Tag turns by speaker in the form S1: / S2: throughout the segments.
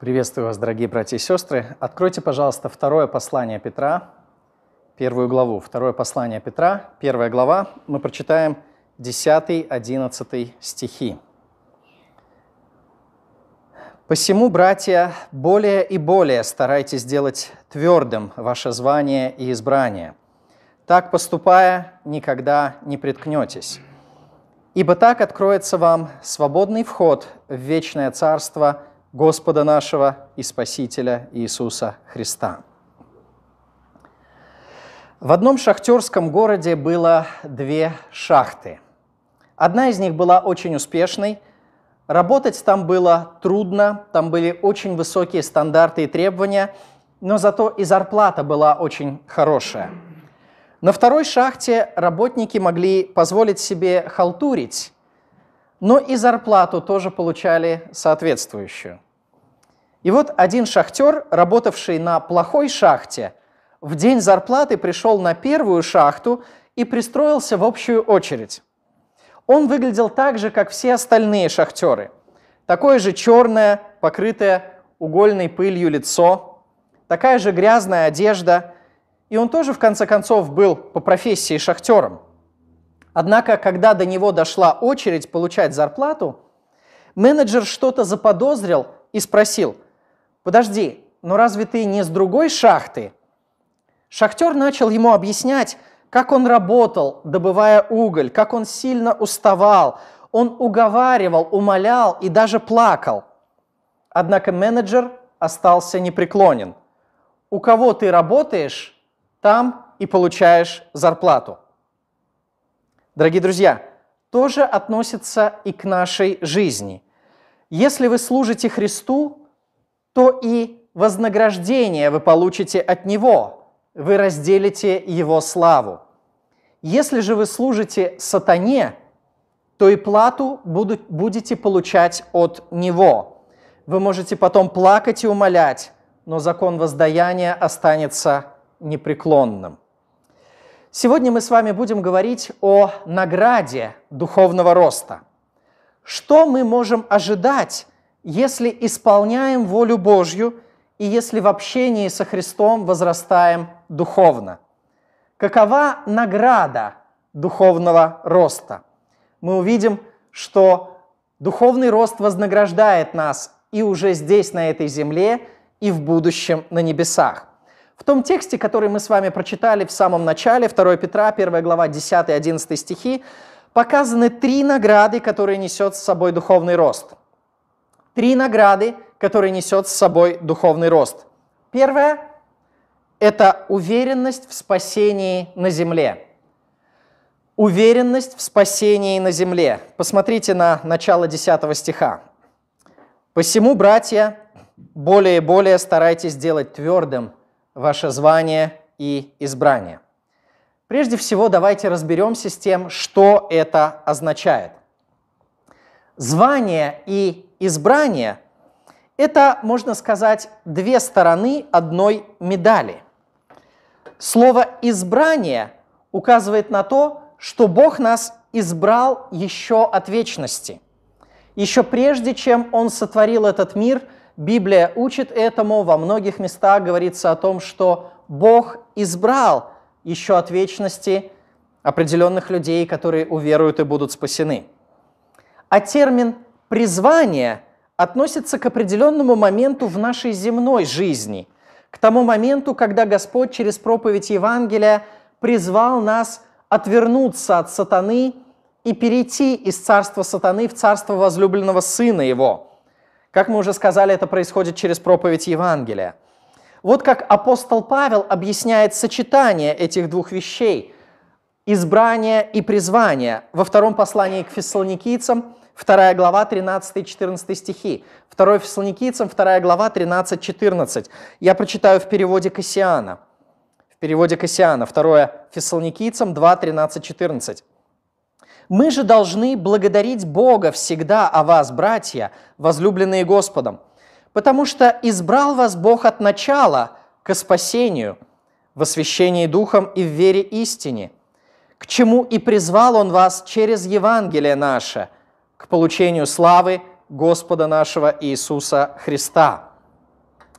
S1: Приветствую вас, дорогие братья и сестры. Откройте, пожалуйста, второе послание Петра, первую главу. Второе послание Петра, первая глава. Мы прочитаем 10-11 стихи. «Посему, братья, более и более старайтесь делать твердым ваше звание и избрание. Так поступая, никогда не приткнетесь. Ибо так откроется вам свободный вход в вечное царство – Господа нашего и Спасителя Иисуса Христа. В одном шахтерском городе было две шахты. Одна из них была очень успешной. Работать там было трудно, там были очень высокие стандарты и требования, но зато и зарплата была очень хорошая. На второй шахте работники могли позволить себе халтурить, но и зарплату тоже получали соответствующую. И вот один шахтер, работавший на плохой шахте, в день зарплаты пришел на первую шахту и пристроился в общую очередь. Он выглядел так же, как все остальные шахтеры. Такое же черное, покрытое угольной пылью лицо, такая же грязная одежда. И он тоже, в конце концов, был по профессии шахтером – Однако, когда до него дошла очередь получать зарплату, менеджер что-то заподозрил и спросил, «Подожди, но разве ты не с другой шахты?» Шахтер начал ему объяснять, как он работал, добывая уголь, как он сильно уставал. Он уговаривал, умолял и даже плакал. Однако менеджер остался непреклонен. У кого ты работаешь, там и получаешь зарплату дорогие друзья, тоже относится и к нашей жизни. Если вы служите Христу, то и вознаграждение вы получите от Него, вы разделите Его славу. Если же вы служите сатане, то и плату будете получать от него. Вы можете потом плакать и умолять, но закон воздаяния останется непреклонным. Сегодня мы с вами будем говорить о награде духовного роста. Что мы можем ожидать, если исполняем волю Божью и если в общении со Христом возрастаем духовно? Какова награда духовного роста? Мы увидим, что духовный рост вознаграждает нас и уже здесь, на этой земле, и в будущем на небесах. В том тексте, который мы с вами прочитали в самом начале, 2 Петра, 1 глава, 10-11 стихи, показаны три награды, которые несет с собой духовный рост. Три награды, которые несет с собой духовный рост. Первое – это уверенность в спасении на земле. Уверенность в спасении на земле. Посмотрите на начало 10 стиха. «Посему, братья, более и более старайтесь делать твердым ваше звание и избрание. Прежде всего, давайте разберемся с тем, что это означает. Звание и избрание – это, можно сказать, две стороны одной медали. Слово «избрание» указывает на то, что Бог нас избрал еще от вечности. Еще прежде, чем Он сотворил этот мир – Библия учит этому, во многих местах говорится о том, что Бог избрал еще от вечности определенных людей, которые уверуют и будут спасены. А термин «призвание» относится к определенному моменту в нашей земной жизни, к тому моменту, когда Господь через проповедь Евангелия призвал нас отвернуться от сатаны и перейти из царства сатаны в царство возлюбленного Сына Его – как мы уже сказали, это происходит через проповедь Евангелия. Вот как апостол Павел объясняет сочетание этих двух вещей – избрание и призвание во втором послании к фессалоникийцам, 2 глава, 13-14 стихи. 2 фессалоникийцам, 2 глава, 13-14. Я прочитаю в переводе Кассиана. В переводе Кассиана, 2 фессалоникийцам, 2, 13, 14. Мы же должны благодарить Бога всегда о вас, братья, возлюбленные Господом, потому что избрал вас Бог от начала к спасению, в освящении Духом и в вере истине, к чему и призвал Он вас через Евангелие наше, к получению славы Господа нашего Иисуса Христа.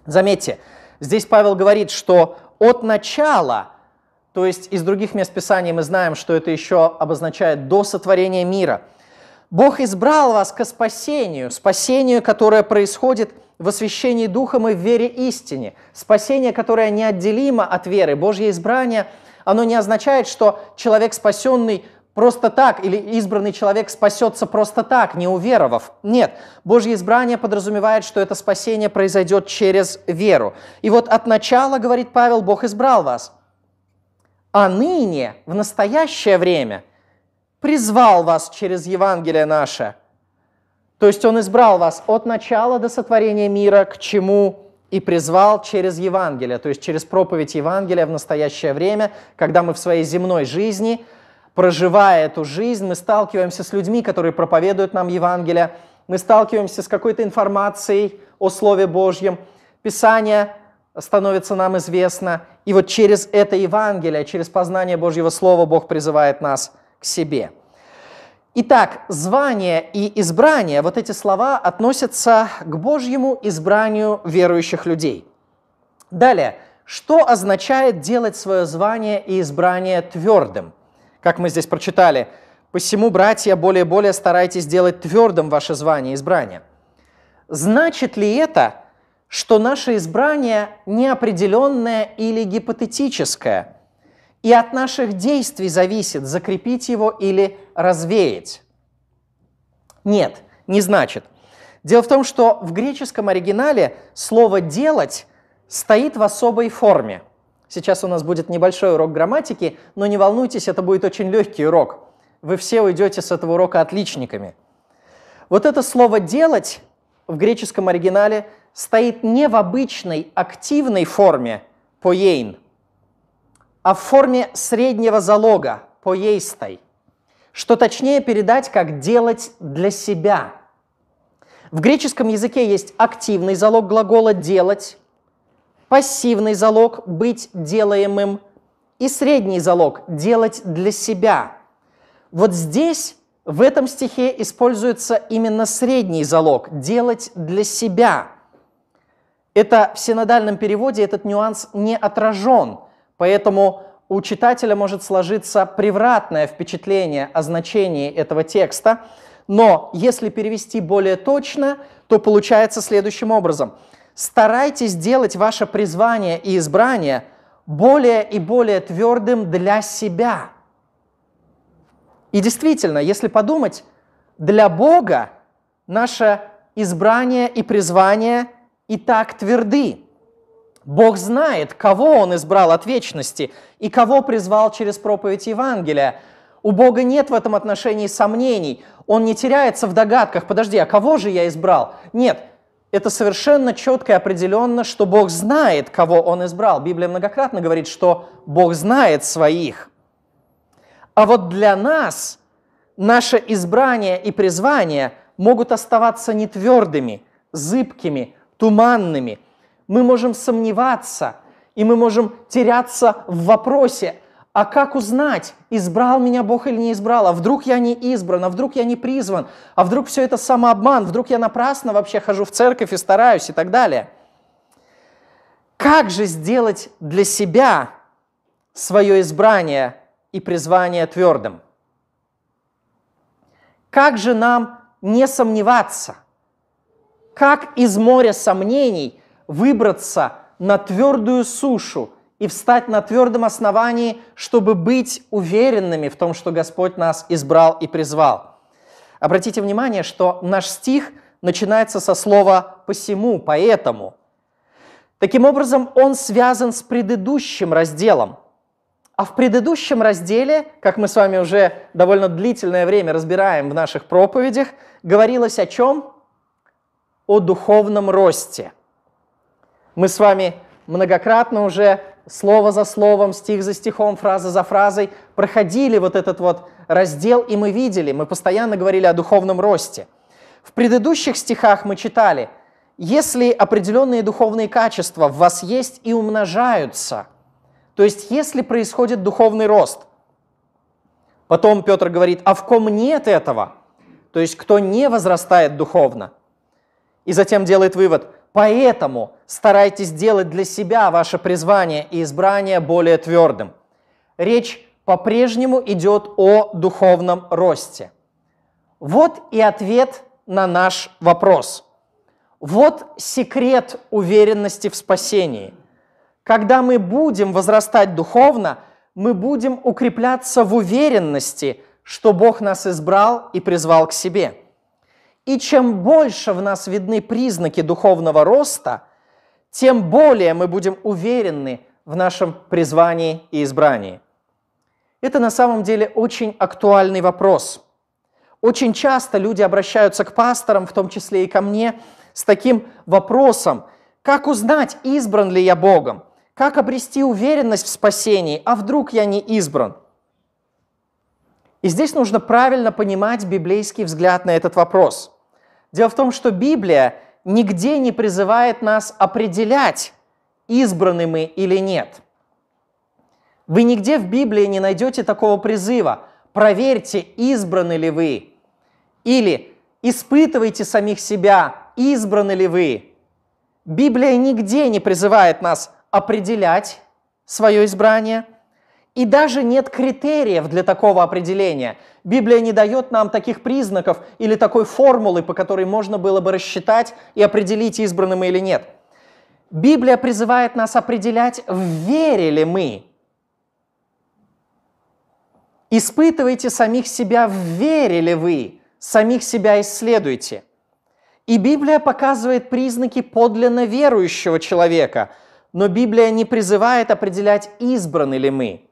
S1: Заметьте, здесь Павел говорит, что от начала – то есть из других мест Писания мы знаем, что это еще обозначает до сотворения мира. Бог избрал вас к спасению, спасению, которое происходит в освящении Духом и в вере истине. Спасение, которое неотделимо от веры. Божье избрание, оно не означает, что человек спасенный просто так или избранный человек спасется просто так, не уверовав. Нет, Божье избрание подразумевает, что это спасение произойдет через веру. И вот от начала, говорит Павел, Бог избрал вас – а ныне, в настоящее время, призвал вас через Евангелие наше. То есть Он избрал вас от начала до сотворения мира, к чему и призвал через Евангелие, то есть через проповедь Евангелия в настоящее время, когда мы в своей земной жизни, проживая эту жизнь, мы сталкиваемся с людьми, которые проповедуют нам Евангелие, мы сталкиваемся с какой-то информацией о Слове Божьем. Писание становится нам известно. И вот через это Евангелие, через познание Божьего Слова Бог призывает нас к себе. Итак, звание и избрание, вот эти слова относятся к Божьему избранию верующих людей. Далее, что означает делать свое звание и избрание твердым? Как мы здесь прочитали, «Посему, братья, более более старайтесь делать твердым ваше звание и избрание». Значит ли это, что наше избрание неопределенное или гипотетическое, и от наших действий зависит, закрепить его или развеять. Нет, не значит. Дело в том, что в греческом оригинале слово «делать» стоит в особой форме. Сейчас у нас будет небольшой урок грамматики, но не волнуйтесь, это будет очень легкий урок. Вы все уйдете с этого урока отличниками. Вот это слово «делать» в греческом оригинале – стоит не в обычной активной форме поейн, а в форме среднего залога поейстой, что точнее передать как «делать для себя». В греческом языке есть активный залог глагола «делать», пассивный залог «быть делаемым» и средний залог «делать для себя». Вот здесь в этом стихе используется именно средний залог «делать для себя», это в синодальном переводе этот нюанс не отражен, поэтому у читателя может сложиться превратное впечатление о значении этого текста, но если перевести более точно, то получается следующим образом. Старайтесь делать ваше призвание и избрание более и более твердым для себя. И действительно, если подумать, для Бога наше избрание и призвание – и так тверды. Бог знает, кого Он избрал от вечности и кого призвал через проповедь Евангелия. У Бога нет в этом отношении сомнений. Он не теряется в догадках. Подожди, а кого же я избрал? Нет, это совершенно четко и определенно, что Бог знает, кого Он избрал. Библия многократно говорит, что Бог знает своих. А вот для нас наше избрание и призвание могут оставаться нетвердыми, зыбкими, туманными. Мы можем сомневаться, и мы можем теряться в вопросе, а как узнать, избрал меня Бог или не избрал, а вдруг я не избран, а вдруг я не призван, а вдруг все это самообман, вдруг я напрасно вообще хожу в церковь и стараюсь и так далее. Как же сделать для себя свое избрание и призвание твердым? Как же нам не сомневаться – как из моря сомнений выбраться на твердую сушу и встать на твердом основании, чтобы быть уверенными в том, что Господь нас избрал и призвал? Обратите внимание, что наш стих начинается со слова «посему», «поэтому». Таким образом, он связан с предыдущим разделом. А в предыдущем разделе, как мы с вами уже довольно длительное время разбираем в наших проповедях, говорилось о чем? о духовном росте. Мы с вами многократно уже слово за словом, стих за стихом, фраза за фразой проходили вот этот вот раздел, и мы видели, мы постоянно говорили о духовном росте. В предыдущих стихах мы читали, если определенные духовные качества в вас есть и умножаются, то есть если происходит духовный рост, потом Петр говорит, а в ком нет этого, то есть кто не возрастает духовно – и затем делает вывод, поэтому старайтесь делать для себя ваше призвание и избрание более твердым. Речь по-прежнему идет о духовном росте. Вот и ответ на наш вопрос. Вот секрет уверенности в спасении. Когда мы будем возрастать духовно, мы будем укрепляться в уверенности, что Бог нас избрал и призвал к себе. И чем больше в нас видны признаки духовного роста, тем более мы будем уверены в нашем призвании и избрании. Это на самом деле очень актуальный вопрос. Очень часто люди обращаются к пасторам, в том числе и ко мне, с таким вопросом, как узнать, избран ли я Богом, как обрести уверенность в спасении, а вдруг я не избран? И здесь нужно правильно понимать библейский взгляд на этот вопрос. Дело в том, что Библия нигде не призывает нас определять, избраны мы или нет. Вы нигде в Библии не найдете такого призыва. Проверьте, избраны ли вы. Или испытывайте самих себя, избраны ли вы. Библия нигде не призывает нас определять свое избрание – и даже нет критериев для такого определения. Библия не дает нам таких признаков или такой формулы, по которой можно было бы рассчитать и определить, избраны мы или нет. Библия призывает нас определять, верили мы. Испытывайте самих себя, верили вы, самих себя исследуйте. И Библия показывает признаки подлинно верующего человека, но Библия не призывает определять, избраны ли мы –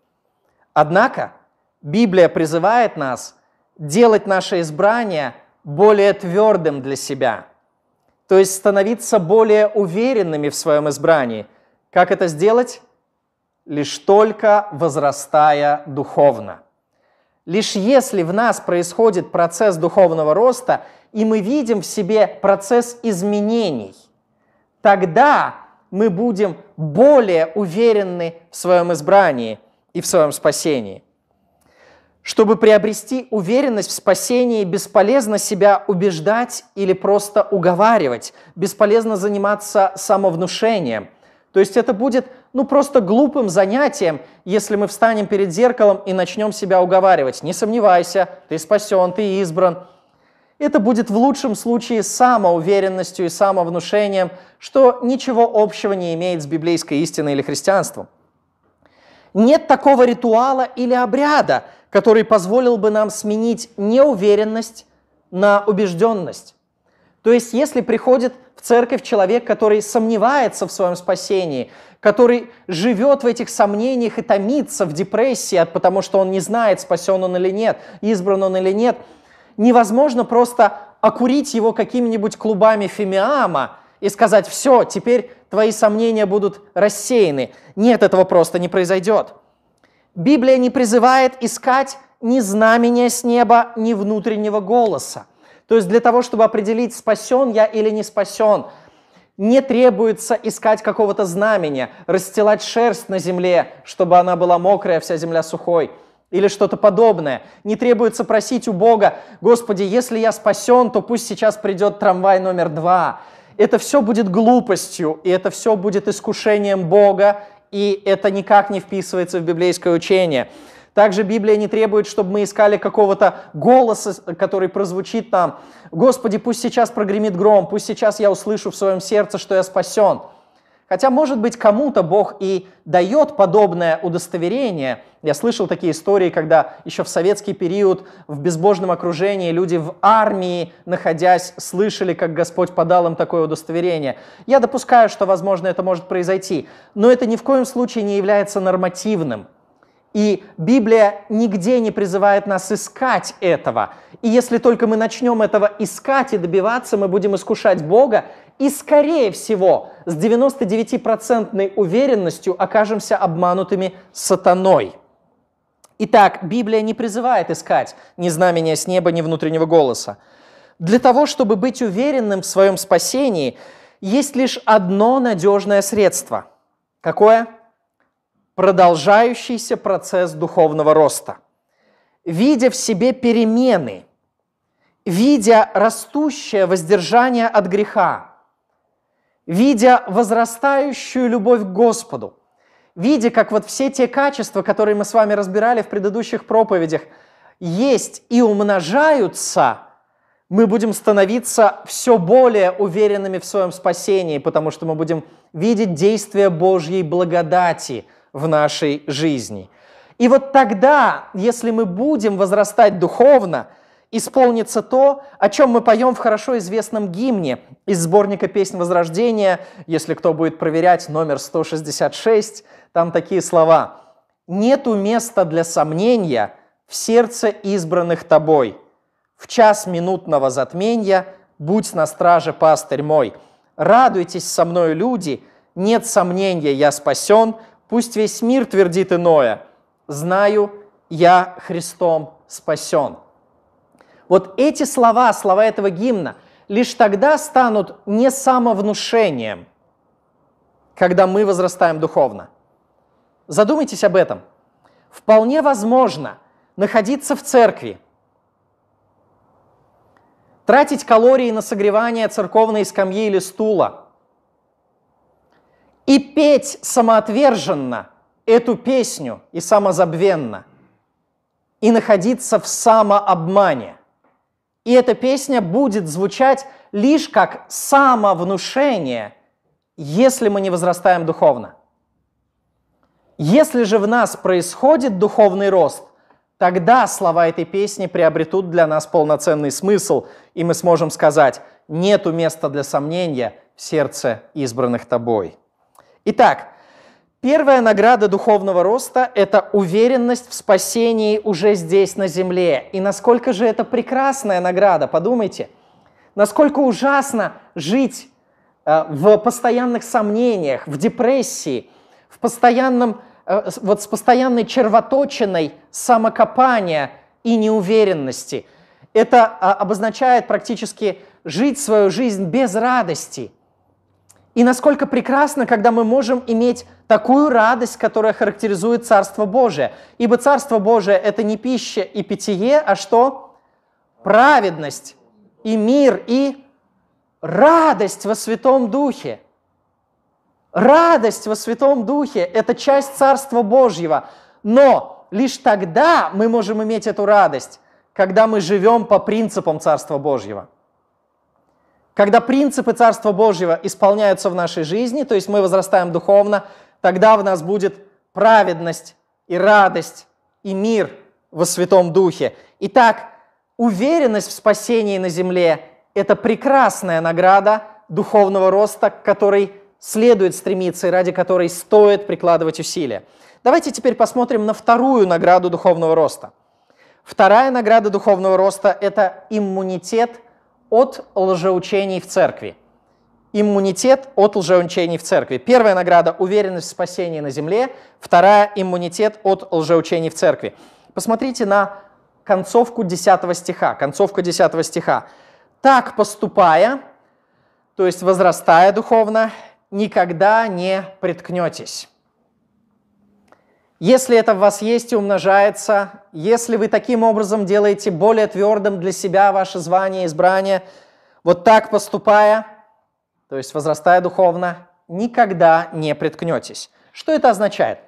S1: Однако Библия призывает нас делать наше избрание более твердым для себя, то есть становиться более уверенными в своем избрании. Как это сделать? Лишь только возрастая духовно. Лишь если в нас происходит процесс духовного роста, и мы видим в себе процесс изменений, тогда мы будем более уверены в своем избрании – и в своем спасении. Чтобы приобрести уверенность в спасении, бесполезно себя убеждать или просто уговаривать, бесполезно заниматься самовнушением. То есть это будет ну просто глупым занятием, если мы встанем перед зеркалом и начнем себя уговаривать. Не сомневайся, ты спасен, ты избран. Это будет в лучшем случае самоуверенностью и самовнушением, что ничего общего не имеет с библейской истиной или христианством. Нет такого ритуала или обряда, который позволил бы нам сменить неуверенность на убежденность. То есть, если приходит в церковь человек, который сомневается в своем спасении, который живет в этих сомнениях и томится в депрессии, потому что он не знает, спасен он или нет, избран он или нет, невозможно просто окурить его какими-нибудь клубами фимиама – и сказать, все, теперь твои сомнения будут рассеяны. Нет, этого просто не произойдет. Библия не призывает искать ни знамения с неба, ни внутреннего голоса. То есть для того, чтобы определить, спасен я или не спасен, не требуется искать какого-то знамения, расстилать шерсть на земле, чтобы она была мокрая, вся земля сухой, или что-то подобное. Не требуется просить у Бога, Господи, если я спасен, то пусть сейчас придет трамвай номер два, это все будет глупостью, и это все будет искушением Бога, и это никак не вписывается в библейское учение. Также Библия не требует, чтобы мы искали какого-то голоса, который прозвучит там. «Господи, пусть сейчас прогремит гром, пусть сейчас я услышу в своем сердце, что я спасен». Хотя, может быть, кому-то Бог и дает подобное удостоверение. Я слышал такие истории, когда еще в советский период в безбожном окружении люди в армии, находясь, слышали, как Господь подал им такое удостоверение. Я допускаю, что, возможно, это может произойти, но это ни в коем случае не является нормативным. И Библия нигде не призывает нас искать этого. И если только мы начнем этого искать и добиваться, мы будем искушать Бога и, скорее всего, с 99% уверенностью окажемся обманутыми сатаной. Итак, Библия не призывает искать ни знамения с неба, ни внутреннего голоса. Для того, чтобы быть уверенным в своем спасении, есть лишь одно надежное средство. Какое? Продолжающийся процесс духовного роста. Видя в себе перемены, видя растущее воздержание от греха, видя возрастающую любовь к Господу, видя, как вот все те качества, которые мы с вами разбирали в предыдущих проповедях, есть и умножаются, мы будем становиться все более уверенными в своем спасении, потому что мы будем видеть действие Божьей благодати в нашей жизни. И вот тогда, если мы будем возрастать духовно, исполнится то, о чем мы поем в хорошо известном гимне из сборника песен Возрождения». Если кто будет проверять номер 166, там такие слова. «Нету места для сомнения в сердце избранных тобой. В час минутного затмения будь на страже, пастырь мой. Радуйтесь со мною, люди, нет сомнения, я спасен, пусть весь мир твердит иное. Знаю, я Христом спасен». Вот эти слова, слова этого гимна, лишь тогда станут не самовнушением, когда мы возрастаем духовно. Задумайтесь об этом. Вполне возможно находиться в церкви, тратить калории на согревание церковной скамьи или стула – и петь самоотверженно эту песню и самозабвенно, и находиться в самообмане. И эта песня будет звучать лишь как самовнушение, если мы не возрастаем духовно. Если же в нас происходит духовный рост, тогда слова этой песни приобретут для нас полноценный смысл, и мы сможем сказать «нету места для сомнения в сердце избранных тобой». Итак, Первая награда духовного роста – это уверенность в спасении уже здесь, на земле. И насколько же это прекрасная награда, подумайте. Насколько ужасно жить э, в постоянных сомнениях, в депрессии, в постоянном, э, вот с постоянной червоточиной самокопания и неуверенности. Это а, обозначает практически жить свою жизнь без радости – и насколько прекрасно, когда мы можем иметь такую радость, которая характеризует Царство Божие. Ибо Царство Божие – это не пища и питье, а что? Праведность и мир и радость во Святом Духе. Радость во Святом Духе – это часть Царства Божьего. Но лишь тогда мы можем иметь эту радость, когда мы живем по принципам Царства Божьего – когда принципы Царства Божьего исполняются в нашей жизни, то есть мы возрастаем духовно, тогда в нас будет праведность и радость и мир во Святом Духе. Итак, уверенность в спасении на земле – это прекрасная награда духовного роста, к которой следует стремиться и ради которой стоит прикладывать усилия. Давайте теперь посмотрим на вторую награду духовного роста. Вторая награда духовного роста – это иммунитет от лжеучений в церкви. Иммунитет от лжеучений в церкви. Первая награда – уверенность в спасении на земле. Вторая – иммунитет от лжеучений в церкви. Посмотрите на концовку 10 стиха. Концовка 10 стиха. «Так поступая, то есть возрастая духовно, никогда не приткнетесь». Если это в вас есть и умножается, если вы таким образом делаете более твердым для себя ваше звание, избрание, вот так поступая, то есть возрастая духовно, никогда не приткнетесь. Что это означает?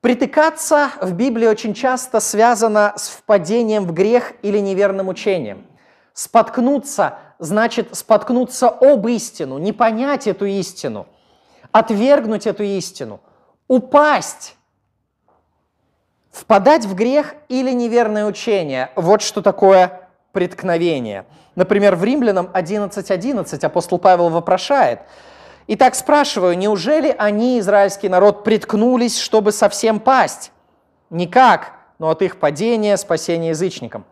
S1: Притыкаться в Библии очень часто связано с впадением в грех или неверным учением. Споткнуться значит споткнуться об истину, не понять эту истину, отвергнуть эту истину, упасть Впадать в грех или неверное учение – вот что такое преткновение. Например, в Римлянам 11.11 11 апостол Павел вопрошает, «Итак спрашиваю, неужели они, израильский народ, приткнулись, чтобы совсем пасть? Никак, но от их падения спасение язычникам».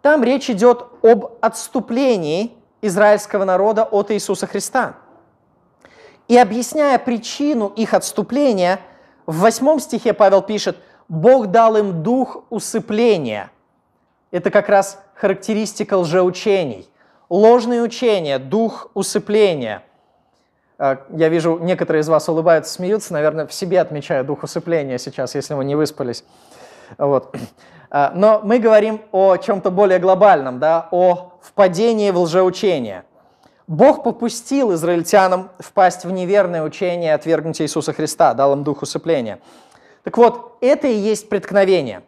S1: Там речь идет об отступлении израильского народа от Иисуса Христа. И объясняя причину их отступления, в 8 стихе Павел пишет – Бог дал им дух усыпления. Это как раз характеристика лжеучений. Ложные учения, дух усыпления. А, я вижу, некоторые из вас улыбаются, смеются, наверное, в себе отмечая дух усыпления сейчас, если вы не выспались. Вот. А, но мы говорим о чем-то более глобальном, да, о впадении в лжеучение. Бог попустил израильтянам впасть в неверное учение и отвергнуть Иисуса Христа, дал им дух усыпления. Так вот, это и есть преткновение.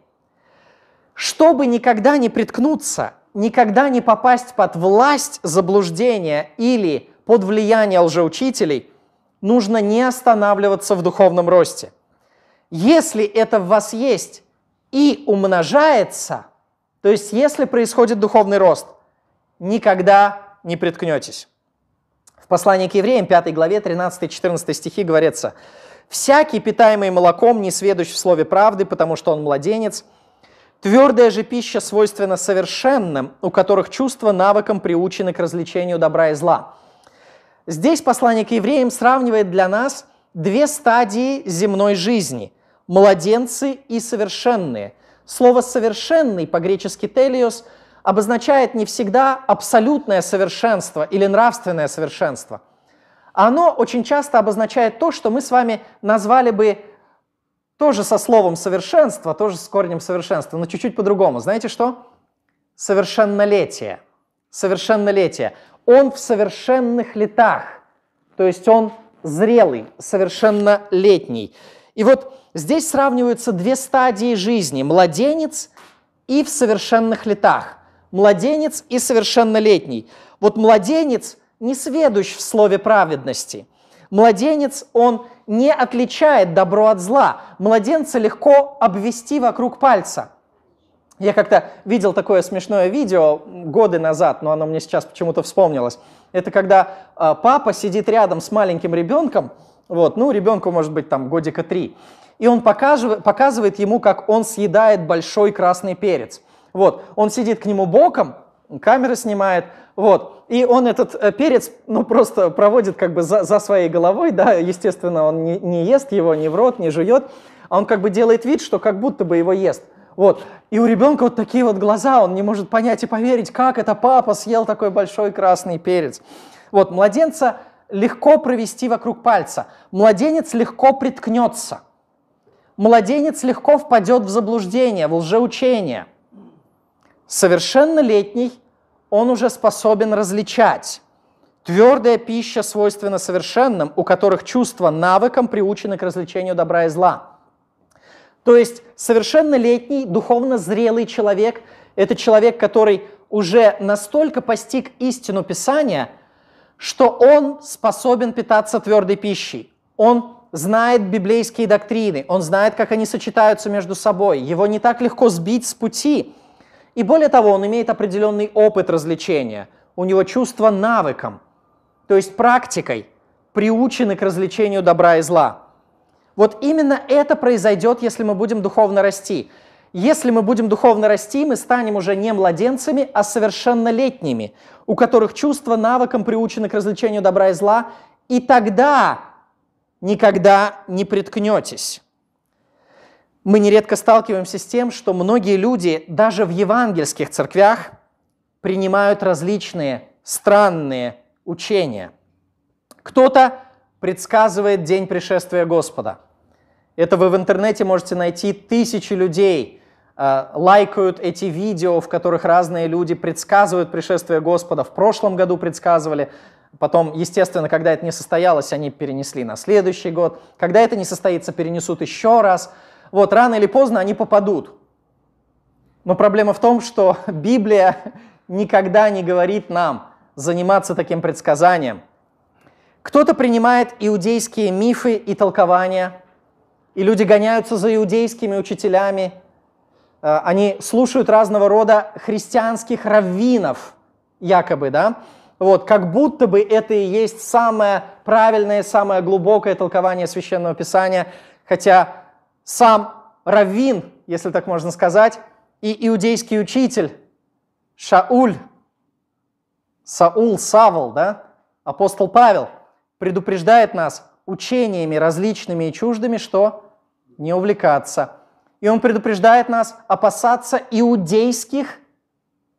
S1: Чтобы никогда не приткнуться, никогда не попасть под власть заблуждения или под влияние лжеучителей, нужно не останавливаться в духовном росте. Если это в вас есть и умножается, то есть если происходит духовный рост, никогда не приткнетесь. В послании к евреям 5 главе 13-14 стихи говорится – Всякий, питаемый молоком, не сведущ в слове правды, потому что он младенец. Твердая же пища свойственна совершенным, у которых чувства навыком приучены к развлечению добра и зла. Здесь послание к евреям сравнивает для нас две стадии земной жизни – младенцы и совершенные. Слово «совершенный» по-гречески «телиос» обозначает не всегда абсолютное совершенство или нравственное совершенство – оно очень часто обозначает то, что мы с вами назвали бы тоже со словом совершенство, тоже с корнем совершенства, но чуть-чуть по-другому. Знаете что? Совершеннолетие. Совершеннолетие. Он в совершенных летах, то есть он зрелый, совершеннолетний. И вот здесь сравниваются две стадии жизни – младенец и в совершенных летах. Младенец и совершеннолетний. Вот младенец – не сведущ в слове праведности. Младенец, он не отличает добро от зла. Младенца легко обвести вокруг пальца. Я как-то видел такое смешное видео годы назад, но оно мне сейчас почему-то вспомнилось. Это когда э, папа сидит рядом с маленьким ребенком, вот, ну, ребенку может быть там годика три, и он показывает, показывает ему, как он съедает большой красный перец. Вот, он сидит к нему боком, камера снимает, вот. И он этот э, перец, ну, просто проводит как бы за, за своей головой, да, естественно, он не, не ест его ни в рот, не жует, а он как бы делает вид, что как будто бы его ест. Вот. И у ребенка вот такие вот глаза, он не может понять и поверить, как это папа съел такой большой красный перец. Вот, младенца легко провести вокруг пальца, младенец легко приткнется, младенец легко впадет в заблуждение, в лжеучение. Совершеннолетний он уже способен различать. Твердая пища свойственна совершенным, у которых чувства навыком приучены к развлечению добра и зла. То есть совершеннолетний, духовно зрелый человек – это человек, который уже настолько постиг истину Писания, что он способен питаться твердой пищей. Он знает библейские доктрины, он знает, как они сочетаются между собой. Его не так легко сбить с пути – и более того, он имеет определенный опыт развлечения. У него чувство навыком, то есть практикой, приучены к развлечению добра и зла. Вот именно это произойдет, если мы будем духовно расти. Если мы будем духовно расти, мы станем уже не младенцами, а совершеннолетними, у которых чувство навыком приучено к развлечению добра и зла, и тогда никогда не приткнетесь мы нередко сталкиваемся с тем, что многие люди даже в евангельских церквях принимают различные странные учения. Кто-то предсказывает день пришествия Господа. Это вы в интернете можете найти тысячи людей, э, лайкают эти видео, в которых разные люди предсказывают пришествие Господа. В прошлом году предсказывали, Потом, естественно, когда это не состоялось, они перенесли на следующий год. Когда это не состоится, перенесут еще раз. Вот, рано или поздно они попадут. Но проблема в том, что Библия никогда не говорит нам заниматься таким предсказанием. Кто-то принимает иудейские мифы и толкования, и люди гоняются за иудейскими учителями, э, они слушают разного рода христианских раввинов, якобы, да, вот, как будто бы это и есть самое правильное, самое глубокое толкование Священного Писания, хотя сам Раввин, если так можно сказать, и иудейский учитель Шауль, Саул, Савл, да, апостол Павел, предупреждает нас учениями различными и чуждыми, что не увлекаться. И он предупреждает нас опасаться иудейских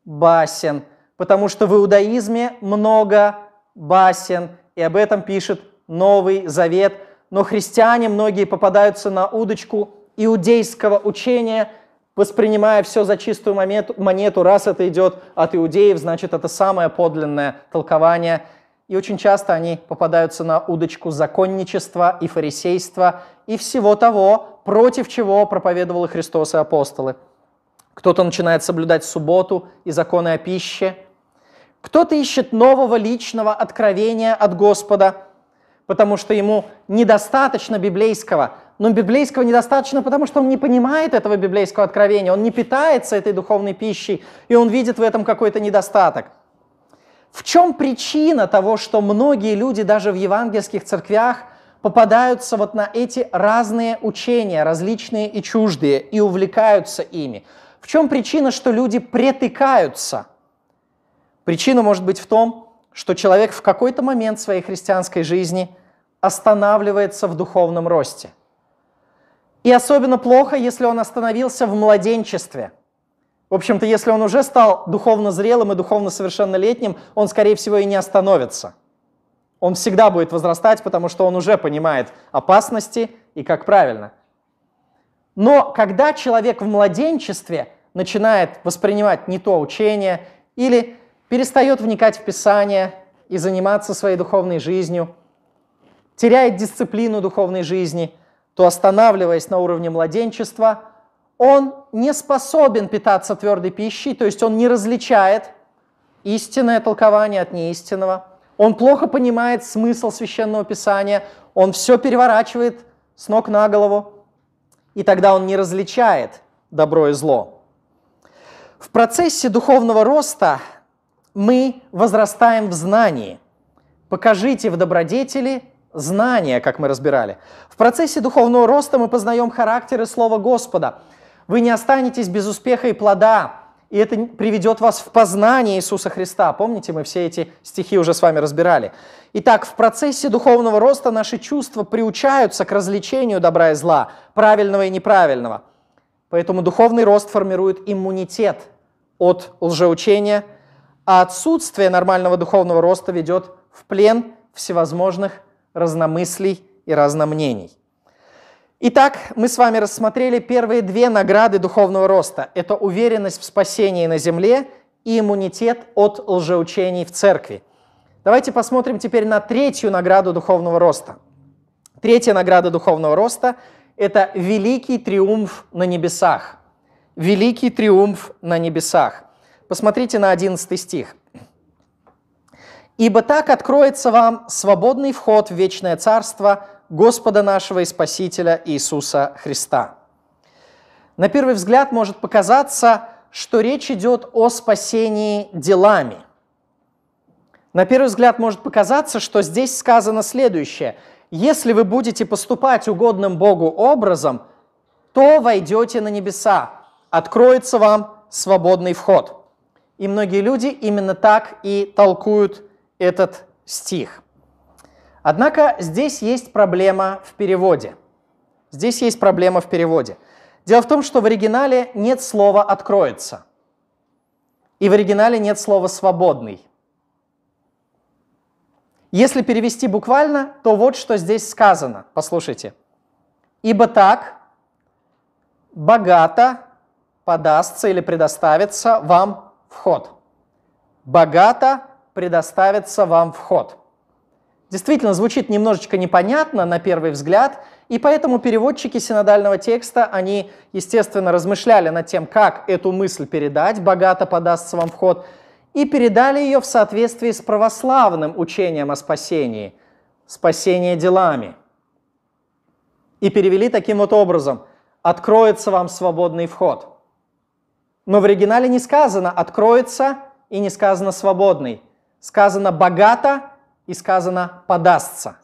S1: басен, потому что в иудаизме много басен, и об этом пишет Новый Завет – но христиане многие попадаются на удочку иудейского учения, воспринимая все за чистую монету, раз это идет от иудеев, значит, это самое подлинное толкование. И очень часто они попадаются на удочку законничества и фарисейства и всего того, против чего проповедовал Христос и апостолы. Кто-то начинает соблюдать субботу и законы о пище, кто-то ищет нового личного откровения от Господа – потому что ему недостаточно библейского. Но библейского недостаточно, потому что он не понимает этого библейского откровения, он не питается этой духовной пищей, и он видит в этом какой-то недостаток. В чем причина того, что многие люди даже в евангельских церквях попадаются вот на эти разные учения, различные и чуждые, и увлекаются ими? В чем причина, что люди претыкаются? Причина может быть в том, что человек в какой-то момент своей христианской жизни останавливается в духовном росте. И особенно плохо, если он остановился в младенчестве. В общем-то, если он уже стал духовно зрелым и духовно совершеннолетним, он, скорее всего, и не остановится. Он всегда будет возрастать, потому что он уже понимает опасности и как правильно. Но когда человек в младенчестве начинает воспринимать не то учение или перестает вникать в Писание и заниматься своей духовной жизнью, теряет дисциплину духовной жизни, то останавливаясь на уровне младенчества, он не способен питаться твердой пищей, то есть он не различает истинное толкование от неистинного, он плохо понимает смысл священного писания, он все переворачивает с ног на голову, и тогда он не различает добро и зло. В процессе духовного роста мы возрастаем в знании. Покажите в добродетели знания, как мы разбирали. В процессе духовного роста мы познаем характер и слово Господа. Вы не останетесь без успеха и плода, и это приведет вас в познание Иисуса Христа. Помните, мы все эти стихи уже с вами разбирали. Итак, в процессе духовного роста наши чувства приучаются к развлечению добра и зла, правильного и неправильного. Поэтому духовный рост формирует иммунитет от лжеучения – а отсутствие нормального духовного роста ведет в плен всевозможных разномыслий и разномнений. Итак, мы с вами рассмотрели первые две награды духовного роста. Это уверенность в спасении на земле и иммунитет от лжеучений в церкви. Давайте посмотрим теперь на третью награду духовного роста. Третья награда духовного роста – это великий триумф на небесах. Великий триумф на небесах – Посмотрите на 11 стих. «Ибо так откроется вам свободный вход в вечное царство Господа нашего и Спасителя Иисуса Христа». На первый взгляд может показаться, что речь идет о спасении делами. На первый взгляд может показаться, что здесь сказано следующее. Если вы будете поступать угодным Богу образом, то войдете на небеса, откроется вам свободный вход. И многие люди именно так и толкуют этот стих. Однако здесь есть проблема в переводе. Здесь есть проблема в переводе. Дело в том, что в оригинале нет слова «откроется». И в оригинале нет слова «свободный». Если перевести буквально, то вот что здесь сказано. Послушайте. «Ибо так богато подастся или предоставится вам вход. Богато предоставится вам вход. Действительно, звучит немножечко непонятно на первый взгляд, и поэтому переводчики синодального текста, они, естественно, размышляли над тем, как эту мысль передать, богато подастся вам вход, и передали ее в соответствии с православным учением о спасении, спасение делами. И перевели таким вот образом, откроется вам свободный вход – но в оригинале не сказано «откроется» и не сказано «свободный». Сказано «богато» и сказано «подастся»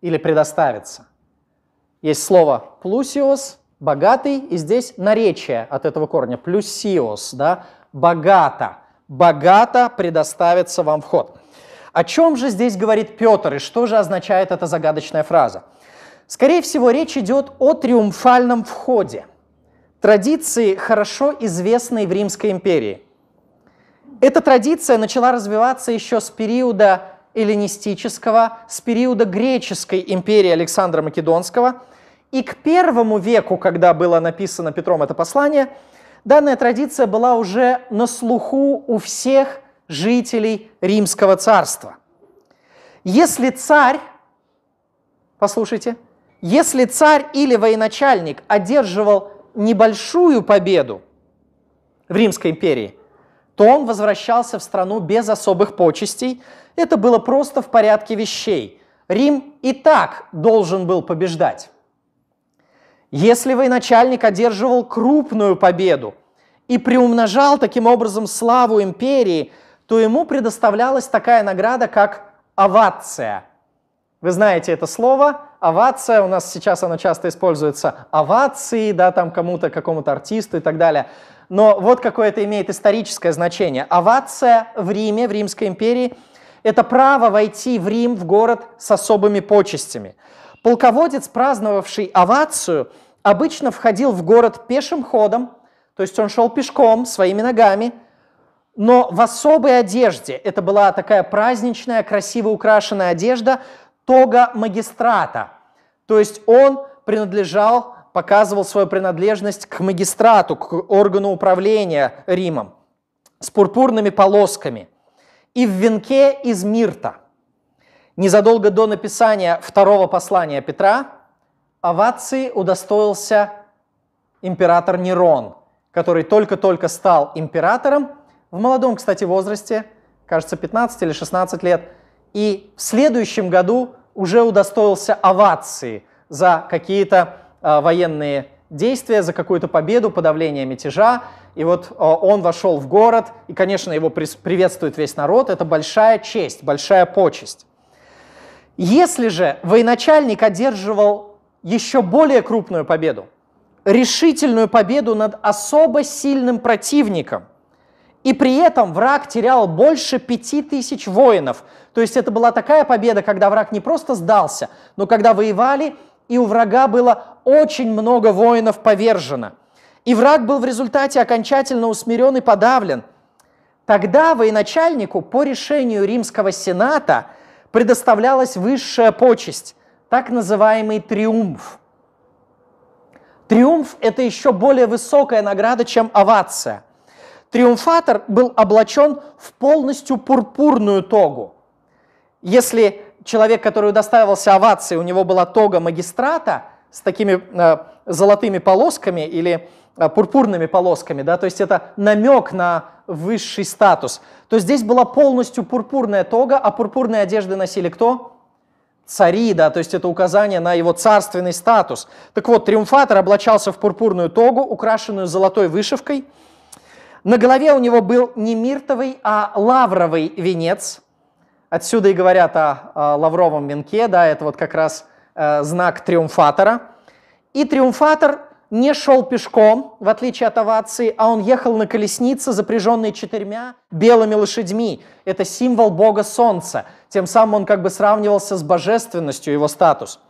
S1: или «предоставится». Есть слово «плусиос», «богатый», и здесь наречие от этого корня «плюсиос», да, «богато», «богато предоставится вам вход». О чем же здесь говорит Петр и что же означает эта загадочная фраза? Скорее всего, речь идет о триумфальном входе – традиции, хорошо известной в Римской империи. Эта традиция начала развиваться еще с периода эллинистического, с периода греческой империи Александра Македонского. И к первому веку, когда было написано Петром это послание, данная традиция была уже на слуху у всех жителей Римского царства. Если царь, послушайте, если царь или военачальник одерживал небольшую победу в Римской империи, то он возвращался в страну без особых почестей. Это было просто в порядке вещей. Рим и так должен был побеждать. Если военачальник одерживал крупную победу и приумножал таким образом славу империи, то ему предоставлялась такая награда, как овация. Вы знаете это слово – овация, у нас сейчас она часто используется, овации, да, там кому-то, какому-то артисту и так далее. Но вот какое это имеет историческое значение. Овация в Риме, в Римской империи, это право войти в Рим, в город с особыми почестями. Полководец, праздновавший овацию, обычно входил в город пешим ходом, то есть он шел пешком, своими ногами, но в особой одежде. Это была такая праздничная, красиво украшенная одежда, тога магистрата. То есть он принадлежал, показывал свою принадлежность к магистрату, к органу управления Римом с пурпурными полосками и в венке из мирта. Незадолго до написания второго послания Петра овации удостоился император Нерон, который только-только стал императором, в молодом, кстати, возрасте, кажется, 15 или 16 лет, и в следующем году уже удостоился овации за какие-то а, военные действия, за какую-то победу, подавление мятежа. И вот а, он вошел в город, и, конечно, его приветствует весь народ. Это большая честь, большая почесть. Если же военачальник одерживал еще более крупную победу, решительную победу над особо сильным противником – и при этом враг терял больше пяти тысяч воинов. То есть это была такая победа, когда враг не просто сдался, но когда воевали, и у врага было очень много воинов повержено. И враг был в результате окончательно усмирен и подавлен. Тогда военачальнику по решению Римского Сената предоставлялась высшая почесть, так называемый триумф. Триумф – это еще более высокая награда, чем овация – Триумфатор был облачен в полностью пурпурную тогу. Если человек, который удостаивался овации, у него была тога магистрата с такими э, золотыми полосками или э, пурпурными полосками, да, то есть это намек на высший статус, то здесь была полностью пурпурная тога, а пурпурные одежды носили кто? Цари, да, то есть это указание на его царственный статус. Так вот, триумфатор облачался в пурпурную тогу, украшенную золотой вышивкой – на голове у него был не миртовый, а лавровый венец. Отсюда и говорят о, о лавровом венке, да, это вот как раз э, знак триумфатора. И триумфатор не шел пешком, в отличие от овации, а он ехал на колеснице, запряженной четырьмя белыми лошадьми. Это символ бога солнца. Тем самым он как бы сравнивался с божественностью, его статус –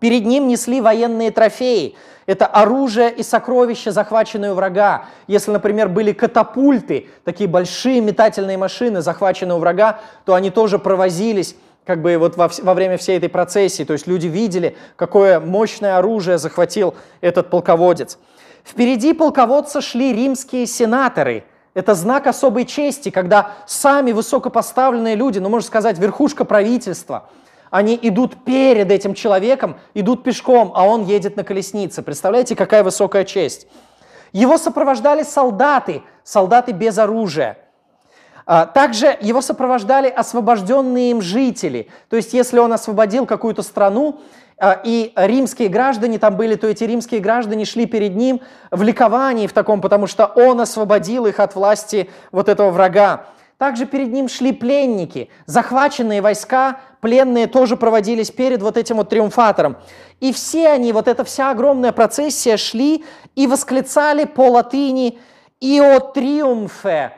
S1: Перед ним несли военные трофеи. Это оружие и сокровища, захваченные у врага. Если, например, были катапульты, такие большие метательные машины, захваченные у врага, то они тоже провозились как бы вот во, во время всей этой процессии. То есть люди видели, какое мощное оружие захватил этот полководец. Впереди полководца шли римские сенаторы – это знак особой чести, когда сами высокопоставленные люди, ну, можно сказать, верхушка правительства, они идут перед этим человеком, идут пешком, а он едет на колеснице. Представляете, какая высокая честь. Его сопровождали солдаты, солдаты без оружия. А, также его сопровождали освобожденные им жители. То есть, если он освободил какую-то страну, а, и римские граждане там были, то эти римские граждане шли перед ним в ликовании в таком, потому что он освободил их от власти вот этого врага. Также перед ним шли пленники, захваченные войска, пленные тоже проводились перед вот этим вот триумфатором. И все они, вот эта вся огромная процессия шли и восклицали по латыни «Ио триумфе».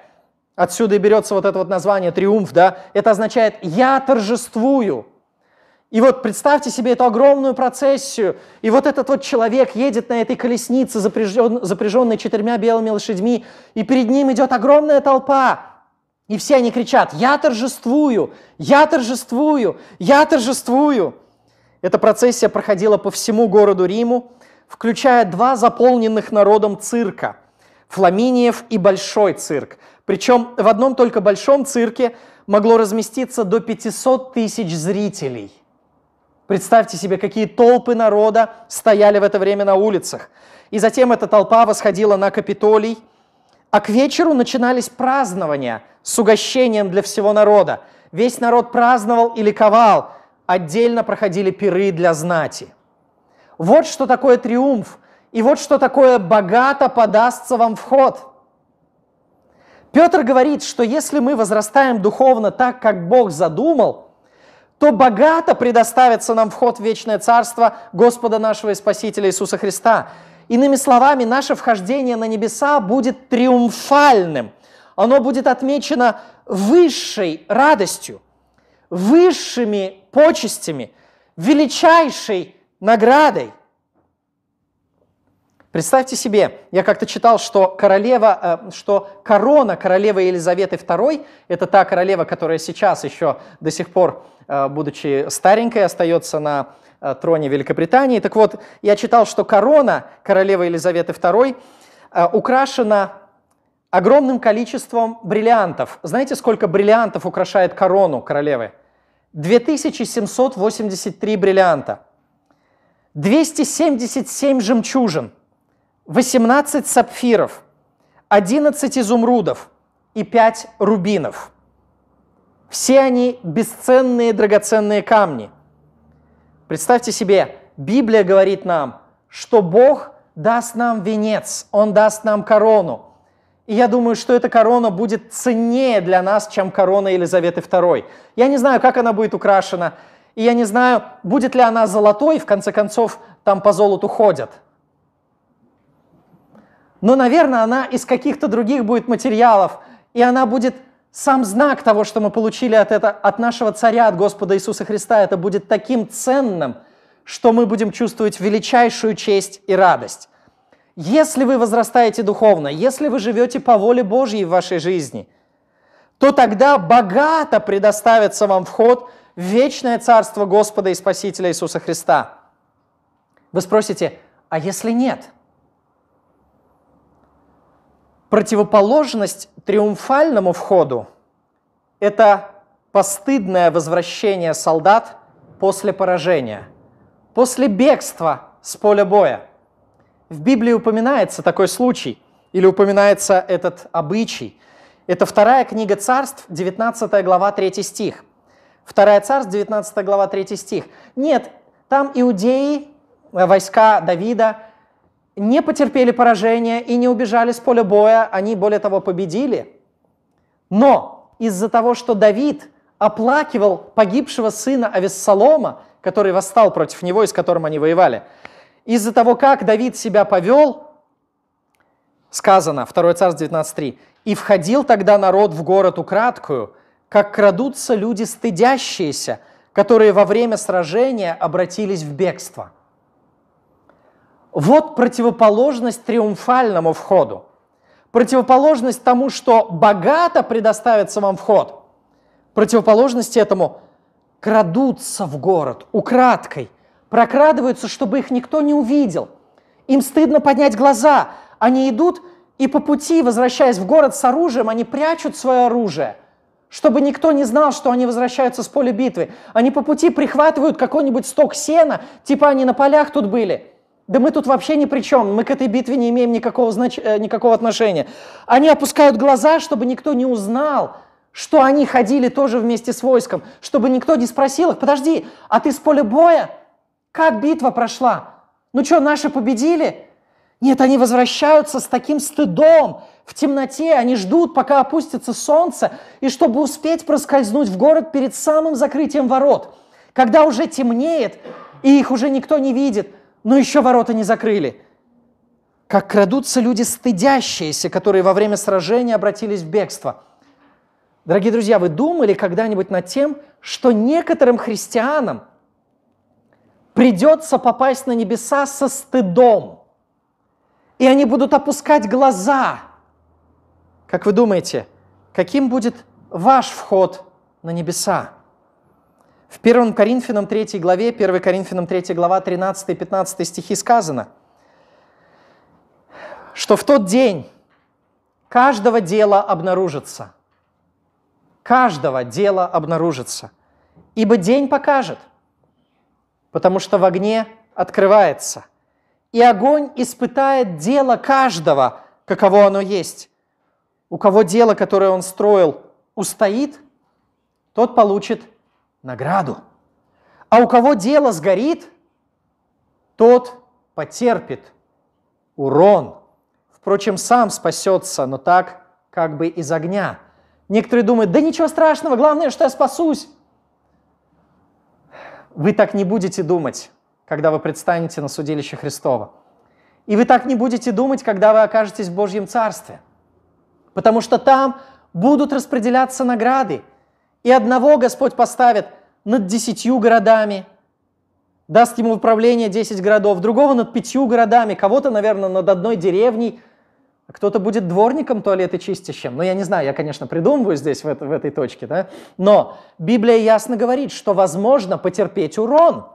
S1: Отсюда и берется вот это вот название «триумф», да? Это означает «я торжествую». И вот представьте себе эту огромную процессию, и вот этот вот человек едет на этой колеснице, запряженной четырьмя белыми лошадьми, и перед ним идет огромная толпа – и все они кричат, я торжествую, я торжествую, я торжествую. Эта процессия проходила по всему городу Риму, включая два заполненных народом цирка – Фламиниев и Большой цирк. Причем в одном только Большом цирке могло разместиться до 500 тысяч зрителей. Представьте себе, какие толпы народа стояли в это время на улицах. И затем эта толпа восходила на Капитолий – а к вечеру начинались празднования с угощением для всего народа. Весь народ праздновал и ликовал. Отдельно проходили пиры для знати. Вот что такое триумф. И вот что такое богато подастся вам вход. Петр говорит, что если мы возрастаем духовно так, как Бог задумал, то богато предоставится нам вход в вечное царство Господа нашего и Спасителя Иисуса Христа. Иными словами, наше вхождение на небеса будет триумфальным. Оно будет отмечено высшей радостью, высшими почестями, величайшей наградой. Представьте себе, я как-то читал, что королева, э, что корона королевы Елизаветы II, это та королева, которая сейчас еще до сих пор, э, будучи старенькой, остается на Э, троне Великобритании. Так вот, я читал, что корона королевы Елизаветы II э, украшена огромным количеством бриллиантов. Знаете, сколько бриллиантов украшает корону королевы? 2783 бриллианта, 277 жемчужин, 18 сапфиров, 11 изумрудов и 5 рубинов. Все они бесценные драгоценные камни – Представьте себе, Библия говорит нам, что Бог даст нам венец, Он даст нам корону. И я думаю, что эта корона будет ценнее для нас, чем корона Елизаветы II. Я не знаю, как она будет украшена, и я не знаю, будет ли она золотой, в конце концов, там по золоту ходят. Но, наверное, она из каких-то других будет материалов, и она будет сам знак того, что мы получили от, это, от нашего Царя, от Господа Иисуса Христа, это будет таким ценным, что мы будем чувствовать величайшую честь и радость. Если вы возрастаете духовно, если вы живете по воле Божьей в вашей жизни, то тогда богато предоставится вам вход в вечное Царство Господа и Спасителя Иисуса Христа. Вы спросите, а если нет? Противоположность триумфальному входу – это постыдное возвращение солдат после поражения, после бегства с поля боя. В Библии упоминается такой случай, или упоминается этот обычай. Это вторая книга царств, 19 глава, 3 стих. Вторая царств, 19 глава, 3 стих. Нет, там иудеи, э, войска Давида, не потерпели поражения и не убежали с поля боя, они, более того, победили. Но из-за того, что Давид оплакивал погибшего сына Авессалома, который восстал против него и с которым они воевали, из-за того, как Давид себя повел, сказано, 2 Царств 19.3, «И входил тогда народ в город украдкую, как крадутся люди стыдящиеся, которые во время сражения обратились в бегство». Вот противоположность триумфальному входу. Противоположность тому, что богато предоставится вам вход. Противоположность этому крадутся в город украдкой, прокрадываются, чтобы их никто не увидел. Им стыдно поднять глаза. Они идут, и по пути, возвращаясь в город с оружием, они прячут свое оружие – чтобы никто не знал, что они возвращаются с поля битвы. Они по пути прихватывают какой-нибудь сток сена, типа они на полях тут были. Да мы тут вообще ни при чем, мы к этой битве не имеем никакого, знач... Э, никакого отношения. Они опускают глаза, чтобы никто не узнал, что они ходили тоже вместе с войском, чтобы никто не спросил их, подожди, а ты с поля боя? Как битва прошла? Ну что, наши победили? Нет, они возвращаются с таким стыдом в темноте, они ждут, пока опустится солнце, и чтобы успеть проскользнуть в город перед самым закрытием ворот, когда уже темнеет, и их уже никто не видит, но еще ворота не закрыли. Как крадутся люди стыдящиеся, которые во время сражения обратились в бегство. Дорогие друзья, вы думали когда-нибудь над тем, что некоторым христианам придется попасть на небеса со стыдом, и они будут опускать глаза. Как вы думаете, каким будет ваш вход на небеса? В 1 Коринфянам 3 главе, 1 Коринфянам 3 глава 13-15 стихи сказано, что в тот день каждого дела обнаружится. Каждого дела обнаружится. Ибо день покажет, потому что в огне открывается. И огонь испытает дело каждого, каково оно есть. У кого дело, которое он строил, устоит, тот получит награду. А у кого дело сгорит, тот потерпит урон. Впрочем, сам спасется, но так как бы из огня. Некоторые думают, да ничего страшного, главное, что я спасусь. Вы так не будете думать, когда вы предстанете на судилище Христова. И вы так не будете думать, когда вы окажетесь в Божьем Царстве. Потому что там будут распределяться награды – и одного Господь поставит над десятью городами, даст ему управление 10 городов, другого над пятью городами, кого-то, наверное, над одной деревней, а кто-то будет дворником туалеты чистящим. Ну, я не знаю, я, конечно, придумываю здесь, в, это, в этой точке, да? Но Библия ясно говорит, что возможно потерпеть урон.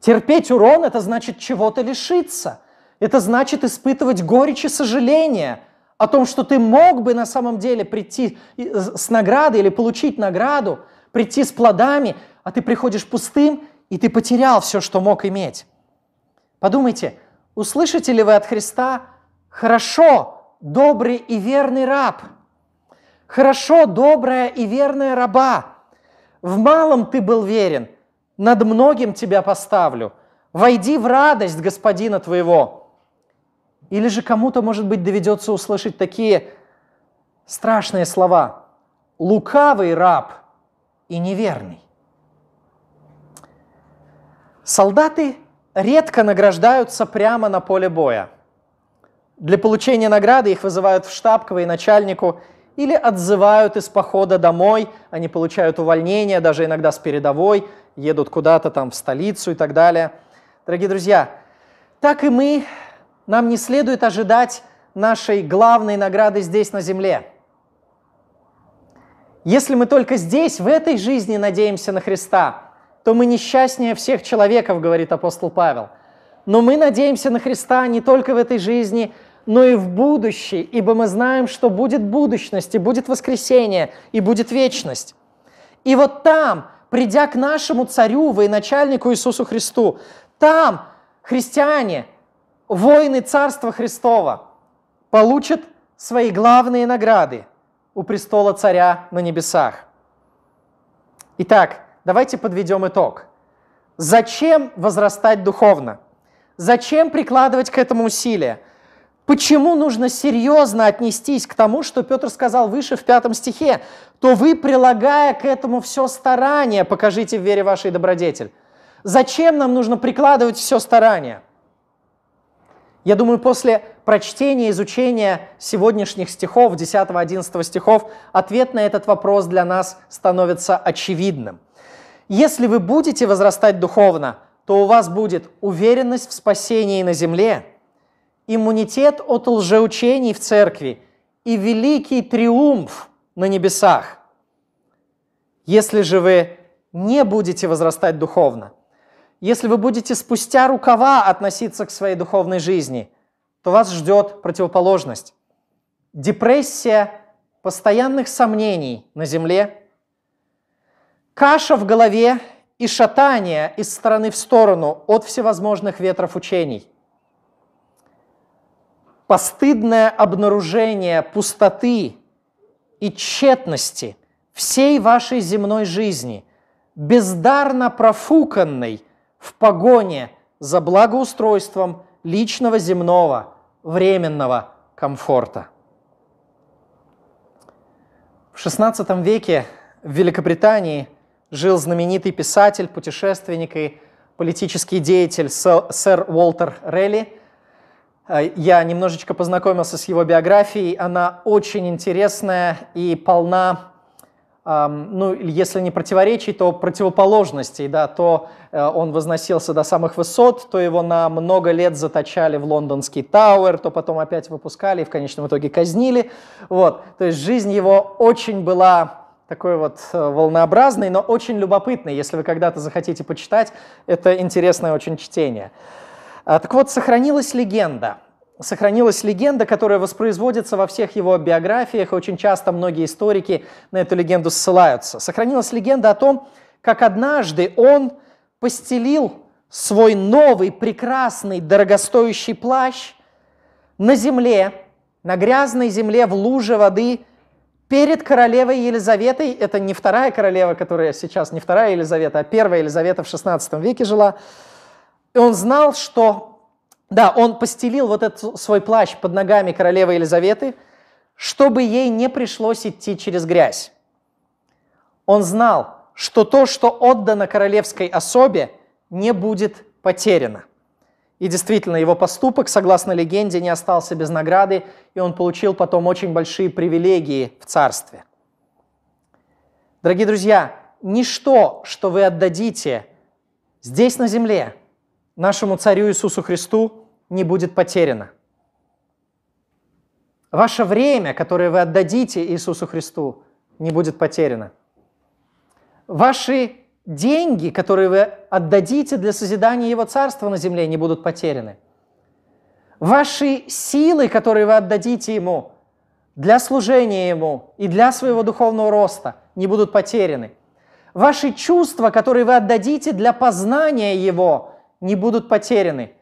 S1: Терпеть урон – это значит чего-то лишиться. Это значит испытывать горечь и сожаление – о том, что ты мог бы на самом деле прийти э, с наградой или получить награду, прийти с плодами, а ты приходишь пустым, и ты потерял все, что мог иметь. Подумайте, услышите ли вы от Христа «хорошо, добрый и верный раб», «хорошо, добрая и верная раба», «в малом ты был верен, над многим тебя поставлю», «войди в радость господина твоего», или же кому-то, может быть, доведется услышать такие страшные слова. Лукавый раб и неверный. Солдаты редко награждаются прямо на поле боя. Для получения награды их вызывают в штаб к военачальнику или отзывают из похода домой, они получают увольнение, даже иногда с передовой, едут куда-то там в столицу и так далее. Дорогие друзья, так и мы нам не следует ожидать нашей главной награды здесь на земле. Если мы только здесь, в этой жизни надеемся на Христа, то мы несчастнее всех человеков, говорит апостол Павел. Но мы надеемся на Христа не только в этой жизни, но и в будущей, ибо мы знаем, что будет будущность, и будет воскресение, и будет вечность. И вот там, придя к нашему царю, военачальнику Иисусу Христу, там, христиане, воины Царства Христова получат свои главные награды у престола Царя на небесах. Итак, давайте подведем итог. Зачем возрастать духовно? Зачем прикладывать к этому усилия? Почему нужно серьезно отнестись к тому, что Петр сказал выше в пятом стихе? То вы, прилагая к этому все старание, покажите в вере вашей добродетель. Зачем нам нужно прикладывать все старание? Я думаю, после прочтения, изучения сегодняшних стихов, 10-11 стихов, ответ на этот вопрос для нас становится очевидным. Если вы будете возрастать духовно, то у вас будет уверенность в спасении на земле, иммунитет от лжеучений в церкви и великий триумф на небесах. Если же вы не будете возрастать духовно – если вы будете спустя рукава относиться к своей духовной жизни, то вас ждет противоположность. Депрессия постоянных сомнений на земле, каша в голове и шатание из стороны в сторону от всевозможных ветров учений. Постыдное обнаружение пустоты и тщетности всей вашей земной жизни, бездарно профуканной – в погоне за благоустройством личного земного временного комфорта. В XVI веке в Великобритании жил знаменитый писатель, путешественник и политический деятель сэр Уолтер Релли. Э, я немножечко познакомился с его биографией. Она очень интересная и полна ну, если не противоречий, то противоположностей, да, то э, он возносился до самых высот, то его на много лет заточали в лондонский Тауэр, то потом опять выпускали и в конечном итоге казнили, вот, то есть жизнь его очень была такой вот э, волнообразный, но очень любопытной, Если вы когда-то захотите почитать, это интересное очень чтение. А, так вот, сохранилась легенда – Сохранилась легенда, которая воспроизводится во всех его биографиях, и очень часто многие историки на эту легенду ссылаются. Сохранилась легенда о том, как однажды он постелил свой новый, прекрасный, дорогостоящий плащ на земле, на грязной земле, в луже воды, перед королевой Елизаветой. Это не вторая королева, которая сейчас, не вторая Елизавета, а первая Елизавета в 16 веке жила. И он знал, что да, он постелил вот этот свой плащ под ногами королевы Елизаветы, чтобы ей не пришлось идти через грязь. Он знал, что то, что отдано королевской особе, не будет потеряно. И действительно, его поступок, согласно легенде, не остался без награды, и он получил потом очень большие привилегии в царстве. Дорогие друзья, ничто, что вы отдадите здесь на земле нашему Царю Иисусу Христу, не будет потеряно. Ваше время, которое вы отдадите Иисусу Христу, не будет потеряно. Ваши деньги, которые вы отдадите для созидания Его Царства на земле, не будут потеряны. Ваши силы, которые вы отдадите Ему для служения Ему и для своего духовного роста, не будут потеряны. Ваши чувства, которые вы отдадите для познания Его, не будут потеряны.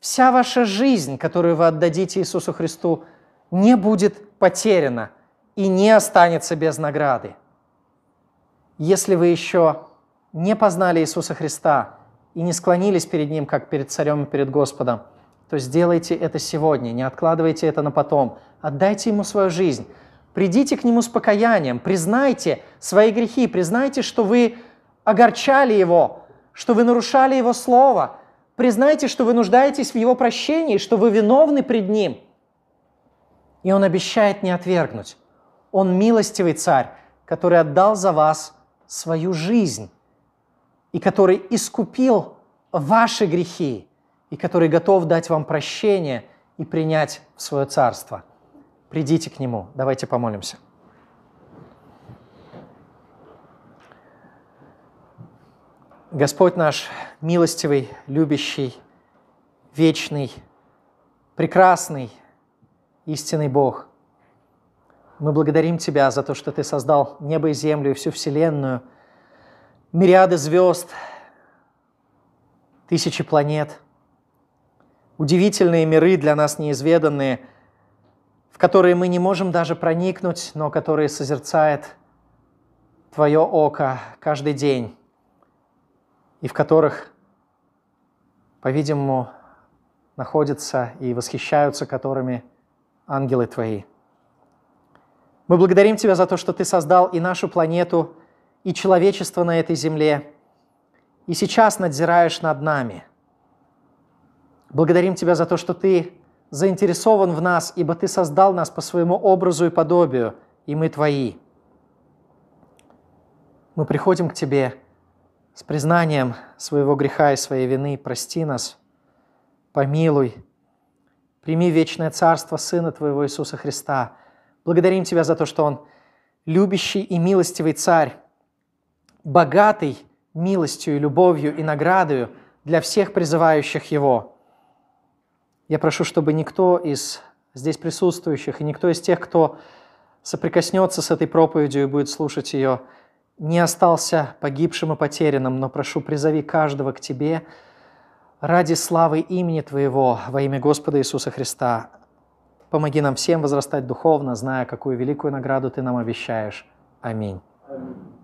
S1: Вся ваша жизнь, которую вы отдадите Иисусу Христу, не будет потеряна и не останется без награды. Если вы еще не познали Иисуса Христа и не склонились перед Ним, как перед Царем и перед Господом, то сделайте это сегодня, не откладывайте это на потом. Отдайте Ему свою жизнь. Придите к Нему с покаянием, признайте свои грехи, признайте, что вы огорчали Его, что вы нарушали Его Слово – Признайте, что вы нуждаетесь в Его прощении, что вы виновны пред Ним. И Он обещает не отвергнуть. Он милостивый царь, который отдал за вас свою жизнь и который искупил ваши грехи и который готов дать вам прощение и принять в свое царство. Придите к Нему. Давайте помолимся. Господь наш милостивый, любящий, вечный, прекрасный, истинный Бог. Мы благодарим Тебя за то, что Ты создал небо и землю и всю Вселенную, мириады звезд, тысячи планет, удивительные миры для нас неизведанные, в которые мы не можем даже проникнуть, но которые созерцает Твое око каждый день и в которых, по-видимому, находятся и восхищаются которыми ангелы Твои. Мы благодарим Тебя за то, что Ты создал и нашу планету, и человечество на этой земле, и сейчас надзираешь над нами. Благодарим Тебя за то, что Ты заинтересован в нас, ибо Ты создал нас по своему образу и подобию, и мы Твои. Мы приходим к Тебе – с признанием своего греха и своей вины, прости нас, помилуй, прими вечное царство Сына Твоего Иисуса Христа. Благодарим Тебя за то, что Он любящий и милостивый Царь, богатый милостью и любовью и наградою для всех призывающих Его. Я прошу, чтобы никто из здесь присутствующих и никто из тех, кто соприкоснется с этой проповедью и будет слушать ее – не остался погибшим и потерянным, но прошу, призови каждого к Тебе ради славы имени Твоего во имя Господа Иисуса Христа. Помоги нам всем возрастать духовно, зная, какую великую награду Ты нам обещаешь. Аминь. Аминь.